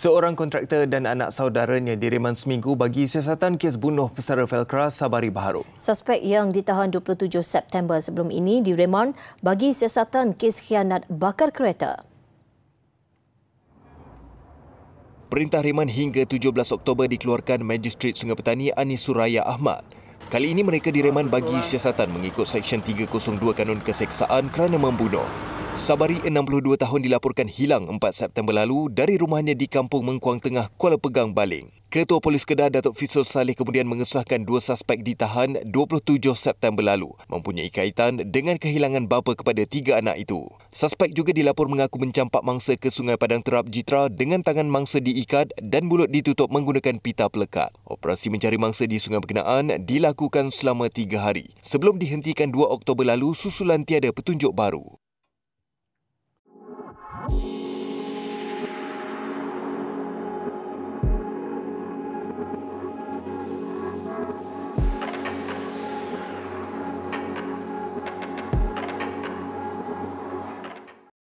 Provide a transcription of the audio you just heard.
Seorang kontraktor dan anak saudaranya direman seminggu bagi siasatan kes bunuh pesara Velcro Sabari Baharu. Suspek yang ditahan 27 September sebelum ini direman bagi siasatan kes khianat bakar kereta. Perintah reman hingga 17 Oktober dikeluarkan Magistrate Sungai Petani Anis Suraya Ahmad. Kali ini mereka direman bagi siasatan mengikut Seksyen 302 Kanun Keseksaan kerana membunuh. Sabari 62 tahun dilaporkan hilang 4 September lalu dari rumahnya di Kampung Mengkuang Tengah, Kuala Pegang, Baling. Ketua Polis Kedah Datuk Fisul Saleh kemudian mengesahkan dua suspek ditahan 27 September lalu mempunyai kaitan dengan kehilangan bapa kepada tiga anak itu. Suspek juga dilapor mengaku mencampak mangsa ke Sungai Padang Terap Jitra dengan tangan mangsa diikat dan mulut ditutup menggunakan pita pelekat. Operasi mencari mangsa di Sungai Berkenaan dilakukan selama tiga hari sebelum dihentikan 2 Oktober lalu susulan tiada petunjuk baru.